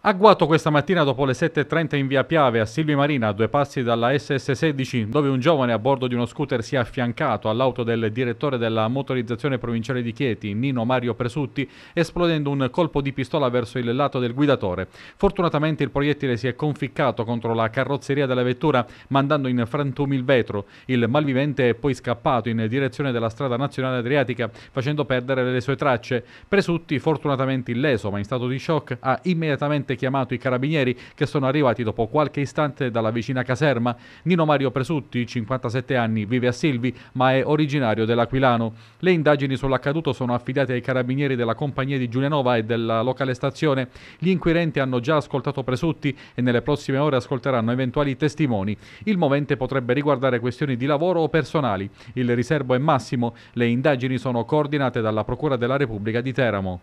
Agguato questa mattina dopo le 7.30 in via Piave a Silvi Marina, a due passi dalla SS16, dove un giovane a bordo di uno scooter si è affiancato all'auto del direttore della motorizzazione provinciale di Chieti, Nino Mario Presutti, esplodendo un colpo di pistola verso il lato del guidatore. Fortunatamente il proiettile si è conficcato contro la carrozzeria della vettura, mandando in frantumi il vetro. Il malvivente è poi scappato in direzione della strada nazionale adriatica, facendo perdere le sue tracce. Presutti, fortunatamente illeso ma in stato di shock, ha immediatamente immediatamente chiamato i carabinieri che sono arrivati dopo qualche istante dalla vicina caserma. Nino Mario Presutti, 57 anni, vive a Silvi ma è originario dell'Aquilano. Le indagini sull'accaduto sono affidate ai carabinieri della compagnia di Giulianova e della locale stazione. Gli inquirenti hanno già ascoltato Presutti e nelle prossime ore ascolteranno eventuali testimoni. Il movente potrebbe riguardare questioni di lavoro o personali. Il riservo è massimo. Le indagini sono coordinate dalla Procura della Repubblica di Teramo.